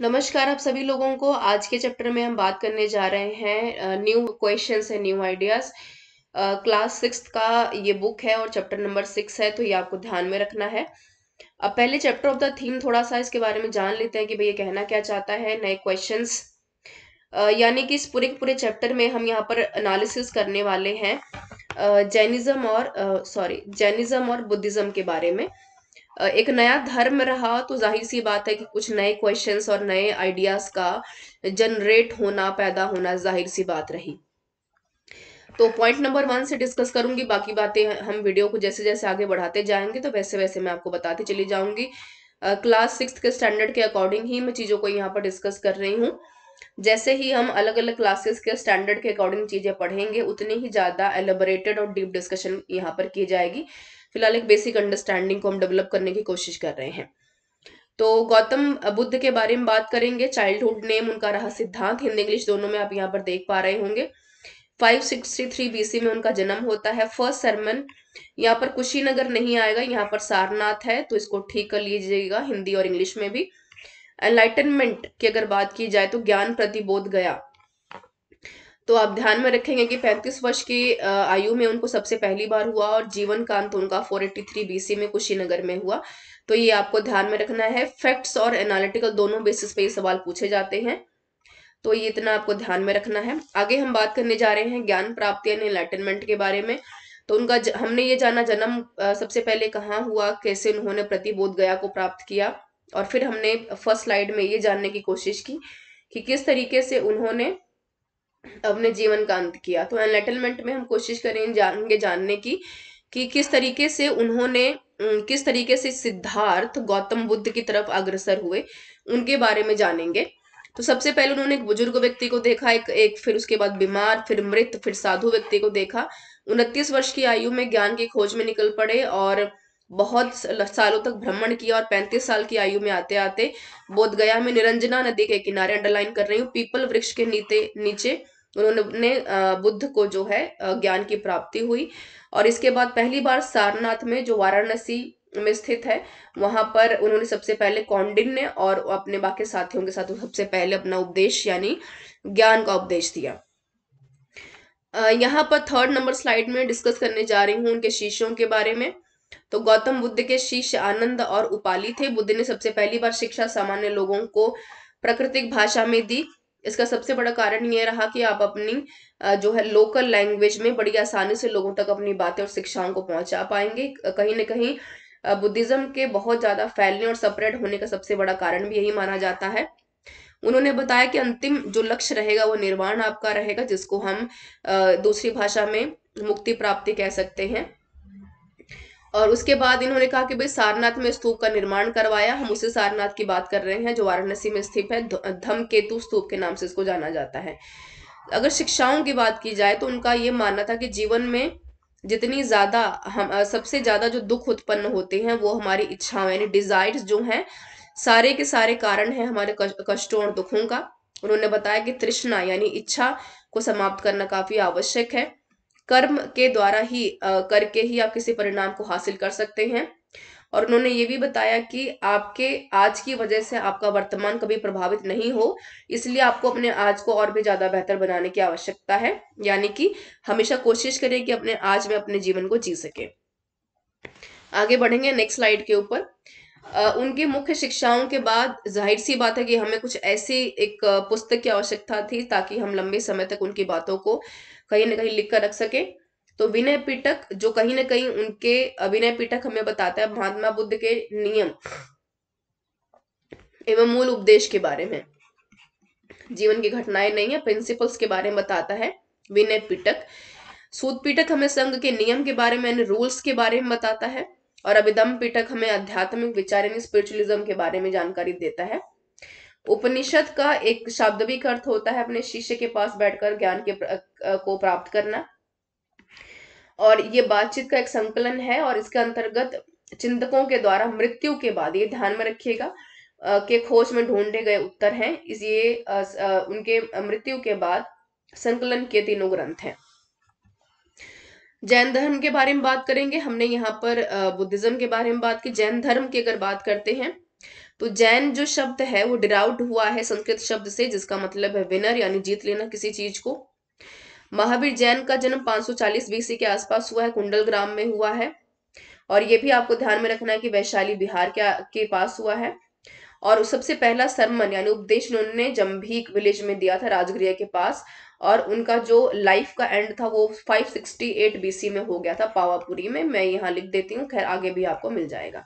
नमस्कार आप सभी लोगों को आज के चैप्टर में हम बात करने जा रहे हैं न्यू क्वेश्चन है न्यू आइडियाज क्लास सिक्स का ये बुक है और चैप्टर नंबर सिक्स है तो ये आपको ध्यान में रखना है अब पहले चैप्टर ऑफ द थीम थोड़ा सा इसके बारे में जान लेते हैं कि भैया कहना क्या चाहता है नए क्वेश्चन यानी कि इस पूरे पूरे चैप्टर में हम यहाँ पर अनालिसिस करने वाले हैं जैनिज्म और सॉरी जैनिज्म और बुद्धिज्म के बारे में एक नया धर्म रहा तो जाहिर सी बात है कि कुछ नए क्वेश्चंस और नए आइडियाज का जनरेट होना पैदा होना जाहिर सी बात रही तो पॉइंट नंबर वन से डिस्कस करूंगी बाकी बातें हम वीडियो को जैसे जैसे आगे बढ़ाते जाएंगे तो वैसे वैसे मैं आपको बताती चली जाऊंगी क्लास सिक्स के स्टैंडर्ड के अकॉर्डिंग ही मैं चीज़ों को यहाँ पर डिस्कस कर रही हूँ जैसे ही हम अलग अलग क्लासेस के स्टैंडर्ड के अकॉर्डिंग चीज़ें पढ़ेंगे उतनी ही ज़्यादा एलोबरेटेड और डीप डिस्कशन यहाँ पर की जाएगी फिलहाल एक बेसिक अंडरस्टैंडिंग को हम डेवलप करने की कोशिश कर रहे हैं तो गौतम बुद्ध के बारे में बात करेंगे चाइल्डहुड नेम उनका रहा सिद्धांत हिंदी इंग्लिश दोनों में आप यहाँ पर देख पा रहे होंगे 563 सिक्सटी बीसी में उनका जन्म होता है फर्स्ट सरमन यहाँ पर कुशीनगर नहीं आएगा यहाँ पर सारनाथ है तो इसको ठीक कर लीजिएगा हिंदी और इंग्लिश में भी एनलाइटनमेंट की अगर बात की जाए तो ज्ञान प्रतिबोध गया तो आप ध्यान में रखेंगे कि 35 वर्ष की आयु में उनको सबसे पहली बार हुआ और जीवन कांत तो अंत उनका 483 बीसी में कुशीनगर में हुआ तो ये आपको ध्यान में रखना है फैक्ट्स और एनालिटिकल दोनों बेसिस पे ये सवाल पूछे जाते हैं तो ये इतना आपको ध्यान में रखना है आगे हम बात करने जा रहे हैं ज्ञान प्राप्ति यानी एनलाइटनमेंट के बारे में तो उनका ज, हमने ये जाना जन्म सबसे पहले कहाँ हुआ कैसे उन्होंने प्रतिबोध गया को प्राप्त किया और फिर हमने फर्स्ट स्लाइड में ये जानने की कोशिश की कि किस तरीके से उन्होंने अपने जीवन का अंत किया तो एनलाइटनमेंट में हम कोशिश करेंगे जानेंगे जानने की कि किस तरीके से उन्होंने किस तरीके से सिद्धार्थ गौतम बुद्ध की तरफ अग्रसर हुए उनके बारे में जानेंगे तो सबसे पहले उन्होंने एक बुजुर्ग व्यक्ति को देखा एक एक फिर उसके बाद बीमार फिर मृत फिर साधु व्यक्ति को देखा उनतीस वर्ष की आयु में ज्ञान की खोज में निकल पड़े और बहुत सालों तक भ्रमण किया और पैंतीस साल की आयु में आते आते बोधगया में निरंजना नदी के किनारे अंडरलाइन कर रही हूँ पीपल वृक्ष के नीचे नीचे उन्होंने बुद्ध को जो है ज्ञान की प्राप्ति हुई और इसके बाद पहली बार सारनाथ में जो वाराणसी में स्थित है वहां पर उन्होंने सबसे पहले कौंडिन्य और अपने बाकी साथियों के साथ सबसे पहले अपना उपदेश यानी ज्ञान का उपदेश दिया यहाँ पर थर्ड नंबर स्लाइड में डिस्कस करने जा रही हूँ उनके शिष्यों के बारे में तो गौतम बुद्ध के शिष्य आनंद और उपाली थे बुद्ध ने सबसे पहली बार शिक्षा सामान्य लोगों को प्राकृतिक भाषा में दी इसका सबसे बड़ा कारण यह रहा कि आप अपनी जो है लोकल लैंग्वेज में बड़ी आसानी से लोगों तक अपनी बातें और शिक्षाओं को पहुंचा पाएंगे कहीं ना कहीं बुद्धिज्म के बहुत ज़्यादा फैलने और सपरेट होने का सबसे बड़ा कारण भी यही माना जाता है उन्होंने बताया कि अंतिम जो लक्ष्य रहेगा वो निर्वाण आपका रहेगा जिसको हम दूसरी भाषा में मुक्ति प्राप्ति कह सकते हैं और उसके बाद इन्होंने कहा कि भाई सारनाथ में स्तूप का निर्माण करवाया हम उसे सारनाथ की बात कर रहे हैं जो वाराणसी में स्थित है धम केतु स्तूप के नाम से इसको जाना जाता है अगर शिक्षाओं की बात की जाए तो उनका ये मानना था कि जीवन में जितनी ज़्यादा हम सबसे ज़्यादा जो दुख उत्पन्न होते हैं वो हमारी इच्छाओं यानी डिज़ायर्स जो हैं सारे के सारे कारण हैं हमारे कष्टों और दुखों का उन्होंने बताया कि तृष्णा यानी इच्छा को समाप्त करना काफ़ी आवश्यक है कर्म के द्वारा ही करके ही आप किसी परिणाम को हासिल कर सकते हैं और उन्होंने ये भी बताया कि आपके आज की वजह से आपका वर्तमान कभी प्रभावित नहीं हो इसलिए आपको अपने आज को और भी ज़्यादा बेहतर बनाने की आवश्यकता है यानी कि हमेशा कोशिश करें कि अपने आज में अपने जीवन को जी सके आगे बढ़ेंगे नेक्स्ट स्लाइड के ऊपर उनकी मुख्य शिक्षाओं के बाद जाहिर सी बात है कि हमें कुछ ऐसी एक पुस्तक की आवश्यकता थी ताकि हम लंबे समय तक उनकी बातों को कहीं ना कहीं लिख कर रख सके तो विनय पिटक जो कहीं ना कहीं उनके अभिनय पिटक हमें बताता है महात्मा बुद्ध के नियम एवं मूल उपदेश के बारे में जीवन की घटनाएं नहीं है प्रिंसिपल्स के बारे में बताता है विनय पिटक सूद पिटक हमें संघ के नियम के बारे में रूल्स के बारे में बताता है और अभिदम पिटक हमें आध्यात्मिक विचार स्पिरिचुअलिज्म के बारे में जानकारी देता है उपनिषद का एक शाब्दिक अर्थ होता है अपने शिष्य के पास बैठकर ज्ञान के को प्राप्त करना और ये बातचीत का एक संकलन है और इसके अंतर्गत चिंतकों के द्वारा मृत्यु के बाद ये ध्यान में रखिएगा के खोज में ढूंढे गए उत्तर हैं इस ये उनके मृत्यु के बाद संकलन के तीनों ग्रंथ हैं जैन धर्म के बारे में बात करेंगे हमने यहाँ पर बुद्धिज्म के बारे में बात की जैन धर्म की अगर बात करते हैं तो जैन जो शब्द है वो डिराउट हुआ है संस्कृत शब्द से जिसका मतलब है विनर यानी जीत लेना किसी चीज को महावीर जैन का जन्म 540 बीसी के आसपास हुआ है कुंडल ग्राम में हुआ है और ये भी आपको ध्यान में रखना है कि वैशाली बिहार के, के पास हुआ है और सबसे पहला सरमन यानी उपदेश उन्होंने जम्भीक विलेज में दिया था राजगृह के पास और उनका जो लाइफ का एंड था वो 568 बीसी में हो गया था पावापुरी में मैं यहाँ लिख देती हूँ खैर आगे भी आपको मिल जाएगा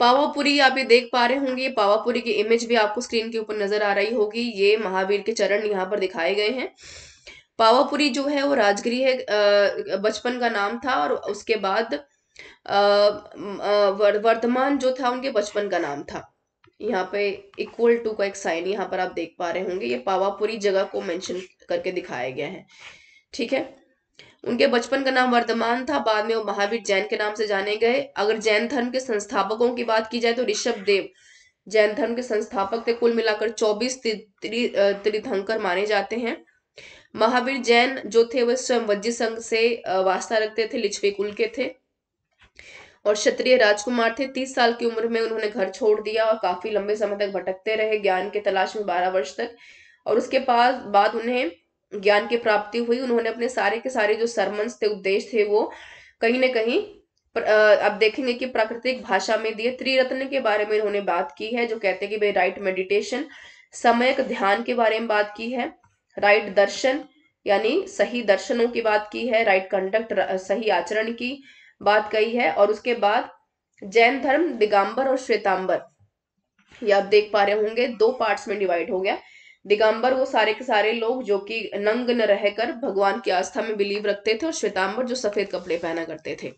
पावापुरी आप ये देख पा रहे होंगे पावापुरी की इमेज भी आपको स्क्रीन के ऊपर नजर आ रही होगी ये महावीर के चरण यहाँ पर दिखाए गए हैं पावापुरी जो है वो राजगिरी है बचपन का नाम था और उसके बाद वर्धमान जो था उनके बचपन का नाम था यहाँ पे इक्वल टू का एक साइन यहाँ पर आप देख पा रहे होंगे ये पावापुरी जगह को मेंशन करके दिखाया गया है ठीक है उनके बचपन का नाम वर्धमान था बाद में वो महावीर जैन के नाम से जाने गए अगर जैन धर्म के संस्थापकों की बात की जाए तो ऋषभ देव जैन धर्म के संस्थापक थे कुल मिलाकर चौबीस तीर्थंकर माने जाते हैं महावीर जैन जो थे वह स्वयं वज्जी संघ से वास्ता रखते थे लिच्छवी कुल के थे और क्षत्रिय राजकुमार थे तीस साल की उम्र में उन्होंने घर छोड़ दिया और काफी लंबे समय तक भटकते रहे ज्ञान के तलाश में बारह वर्ष तक और उसके पास बाद उन्हें ज्ञान की प्राप्ति हुई उन्होंने अपने सारे के सारे जो सरमंस थे उपदेश थे वो कहीं ना कहीं अब देखेंगे कि प्राकृतिक भाषा में दिए त्रिरत्न के बारे में इन्होंने बात की है जो कहते हैं कि भाई राइट मेडिटेशन समयक ध्यान के बारे में बात की है राइट दर्शन यानी सही दर्शनों की बात की है राइट कंडक्ट सही आचरण की बात कही है और उसके बाद जैन धर्म दिगंबर और श्वेतांबर ये आप देख पा रहे होंगे दो पार्ट्स में डिवाइड हो गया दिगंबर वो सारे के सारे लोग जो कि नंग न रहकर भगवान की आस्था में बिलीव रखते थे और श्वेतांबर जो सफेद कपड़े पहना करते थे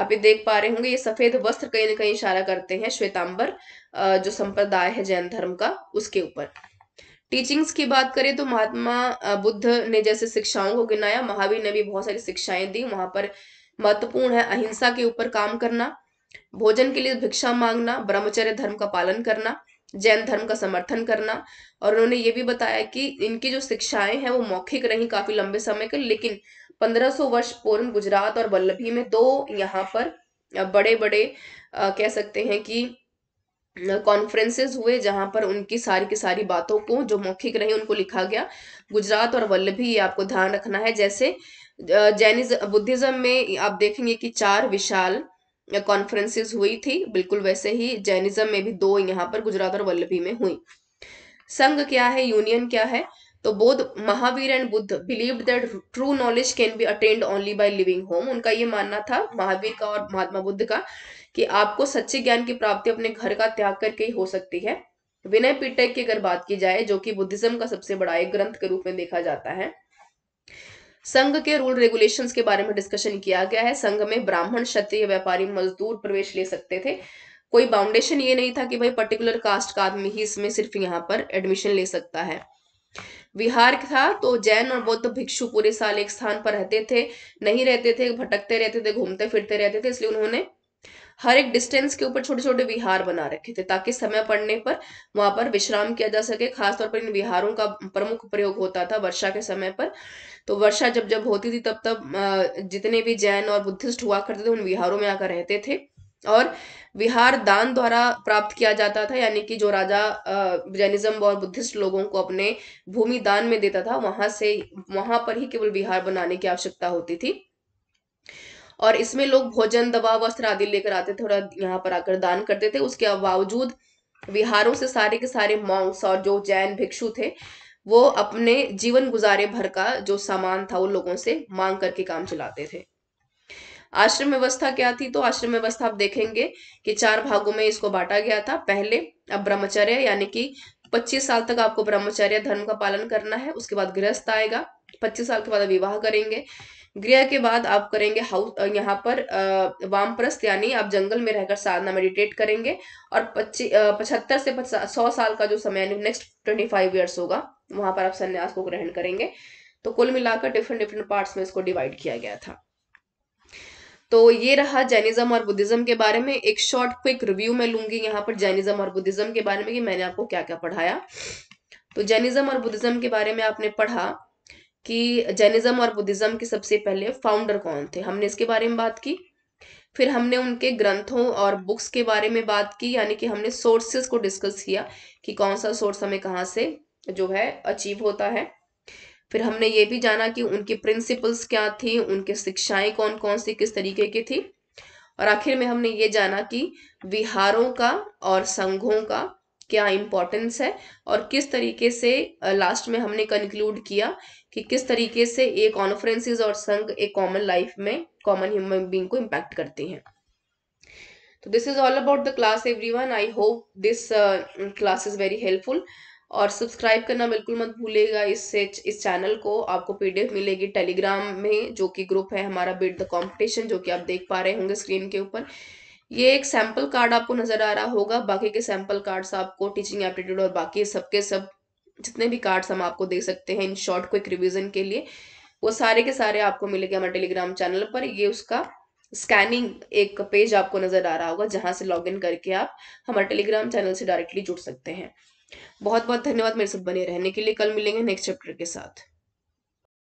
आप ये देख पा रहे होंगे ये सफेद वस्त्र कहीं ना कहीं इशारा करते हैं श्वेतांबर जो संप्रदाय है जैन धर्म का उसके ऊपर टीचिंग्स की बात करें तो महात्मा बुद्ध ने जैसे शिक्षाओं को गिनाया महावीर ने भी बहुत सारी शिक्षाएं दी वहां पर महत्वपूर्ण है अहिंसा के ऊपर काम करना भोजन के लिए भिक्षा मांगना ब्रह्मचर्य धर्म का पालन करना जैन धर्म का समर्थन करना और उन्होंने ये भी बताया कि इनकी जो शिक्षाएं हैं वो मौखिक रही काफी लंबे समय के लेकिन 1500 वर्ष पूर्व गुजरात और वल्लभी में दो यहाँ पर बड़े बड़े आ, कह सकते हैं कि कॉन्फ्रेंसेस हुए जहां पर उनकी सारी की सारी बातों को जो मौखिक रही उनको लिखा गया गुजरात और वल्लभी ये आपको ध्यान रखना है जैसे जैनिज बुद्धिज्म में आप देखेंगे कि चार विशाल कॉन्फ्रेंसेस हुई थी बिल्कुल वैसे ही जैनिज्म में भी दो यहाँ पर गुजरात और वल्लभी में हुई संघ क्या है यूनियन क्या है तो both Mahavir and Buddha believe that true knowledge can be attend only by living home उनका ये मानना था महावीर का और महात्मा बुद्ध का कि आपको सच्चे ज्ञान की प्राप्ति अपने घर का त्याग करके ही हो सकती है विनय पीटक की अगर बात की जाए जो कि बुद्धिज्म का सबसे बड़ा एक ग्रंथ के रूप में देखा जाता है संघ के रूल रेगुलेशन के बारे में डिस्कशन किया गया है संघ में ब्राह्मण क्षत्रिय व्यापारी मजदूर प्रवेश ले सकते थे कोई बाउंडेशन ये नहीं था कि भाई पर्टिकुलर कास्ट का आदमी ही इसमें सिर्फ यहाँ पर एडमिशन ले सकता है विहार था तो जैन और बौद्ध भिक्षु पूरे साल एक स्थान पर रहते थे नहीं रहते थे भटकते रहते थे घूमते फिरते रहते थे इसलिए उन्होंने हर एक डिस्टेंस के ऊपर छोटे छोटे विहार बना रखे थे ताकि समय पड़ने पर वहां पर विश्राम किया जा सके खासतौर पर इन विहारों का प्रमुख प्रयोग होता था वर्षा के समय पर तो वर्षा जब जब होती थी तब तब जितने भी जैन और बुद्धिस्ट हुआ करते थे उन विहारों में आकर रहते थे और विहार दान द्वारा प्राप्त किया जाता था यानी कि जो राजा जैनिज्म और बुद्धिस्ट लोगों को अपने भूमि दान में देता था वहां से वहां पर ही केवल विहार बनाने की आवश्यकता होती थी और इसमें लोग भोजन दवा वस्त्र आदि लेकर आते थे और यहाँ पर आकर दान करते थे उसके बावजूद विहारों से सारे के सारे मॉन्क्स और जो जैन भिक्षु थे वो अपने जीवन गुजारे भर का जो सामान था वो लोगों से मांग करके काम चलाते थे आश्रम व्यवस्था क्या थी तो आश्रम व्यवस्था आप देखेंगे कि चार भागों में इसको बांटा गया था पहले अब ब्रह्मचर्य यानी कि 25 साल तक आपको ब्रह्मचर्य धर्म का पालन करना है उसके बाद गृहस्थ आएगा 25 साल के बाद विवाह करेंगे गृह के बाद आप करेंगे हाउस यहाँ पर वामप्रस्थ यानी आप जंगल में रहकर साधना मेडिटेट करेंगे और पच्चीस पचहत्तर से सौ साल का जो समय यानी नेक्स्ट ट्वेंटी फाइव ईयर्स होगा वहां पर आप संन्यास को ग्रहण करेंगे तो कुल मिलाकर डिफरेंट डिफरेंट पार्ट्स में इसको डिवाइड किया गया था तो ये रहा जैनिज्म और बुद्धिज्म के बारे में एक शॉर्ट क्विक रिव्यू में लूंगी यहाँ पर जैनिज्म और बुद्धिज्म के बारे में कि मैंने आपको क्या क्या पढ़ाया तो जैनिज्म और बुद्धिज्म के बारे में आपने पढ़ा कि जैनिज़्म और बुद्धिज़्म के सबसे पहले फाउंडर कौन थे हमने इसके बारे में बात की फिर हमने उनके ग्रंथों और बुक्स के बारे में बात की यानी कि हमने सोर्सेज को डिस्कस किया कि कौन सा सोर्स हमें कहाँ से जो है अचीव होता है फिर हमने ये भी जाना कि उनकी प्रिंसिपल्स क्या थी उनकी शिक्षाएं कौन कौन सी किस तरीके की थी और आखिर में हमने ये जाना कि विहारों का और संघों का क्या इम्पोर्टेंस है और किस तरीके से लास्ट में हमने कंक्लूड किया कि किस तरीके से ये कॉन्फ्रेंसेज और संघ एक कॉमन लाइफ में कॉमन ह्यूमन बींग को इम्पैक्ट करते हैं तो this is all about the class everyone I hope this class is very helpful और सब्सक्राइब करना बिल्कुल मत भूलेगा इससे इस चैनल को आपको पीडीएफ मिलेगी टेलीग्राम में जो कि ग्रुप है हमारा बिट द कंपटीशन जो कि आप देख पा रहे होंगे स्क्रीन के ऊपर ये एक सैंपल कार्ड आपको नज़र आ रहा होगा बाकी के सैंपल कार्ड्स आपको टीचिंग एप्टीट्यूड और बाकी सबके सब जितने भी कार्ड्स हम आपको दे सकते हैं इन शॉर्ट क्विक रिविजन के लिए वो सारे के सारे आपको मिलेगा हमारे टेलीग्राम चैनल पर ये उसका स्कैनिंग एक पेज आपको नज़र आ रहा होगा जहाँ से लॉगिन करके आप हमारे टेलीग्राम चैनल से डायरेक्टली जुड़ सकते हैं बहुत बहुत धन्यवाद मेरे साथ बने रहने के लिए कल मिलेंगे नेक्स्ट चैप्टर के साथ